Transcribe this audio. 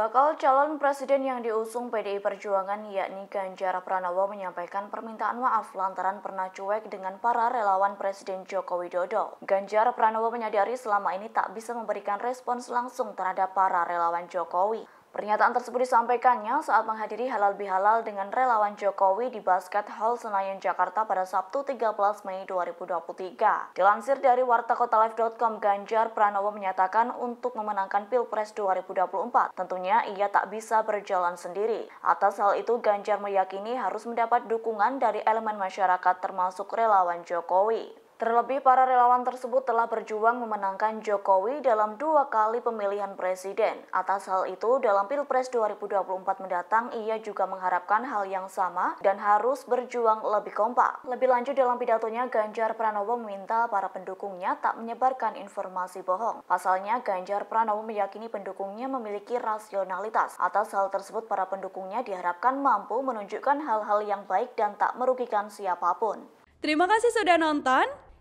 Bakal calon presiden yang diusung PDI Perjuangan yakni Ganjar Pranowo menyampaikan permintaan maaf lantaran pernah cuek dengan para relawan Presiden Joko Widodo. Ganjar Pranowo menyadari selama ini tak bisa memberikan respons langsung terhadap para relawan Jokowi. Pernyataan tersebut disampaikannya saat menghadiri halal bihalal dengan relawan Jokowi di Basket Hall Senayan Jakarta pada Sabtu 13 Mei 2023. Dilansir dari wartakotalife.com, Ganjar Pranowo menyatakan untuk memenangkan Pilpres 2024, tentunya ia tak bisa berjalan sendiri. Atas hal itu, Ganjar meyakini harus mendapat dukungan dari elemen masyarakat termasuk relawan Jokowi. Terlebih para relawan tersebut telah berjuang memenangkan Jokowi dalam dua kali pemilihan presiden. Atas hal itu, dalam Pilpres 2024 mendatang, ia juga mengharapkan hal yang sama dan harus berjuang lebih kompak. Lebih lanjut dalam pidatonya, Ganjar Pranowo meminta para pendukungnya tak menyebarkan informasi bohong. Pasalnya, Ganjar Pranowo meyakini pendukungnya memiliki rasionalitas. Atas hal tersebut, para pendukungnya diharapkan mampu menunjukkan hal-hal yang baik dan tak merugikan siapapun. Terima kasih sudah nonton.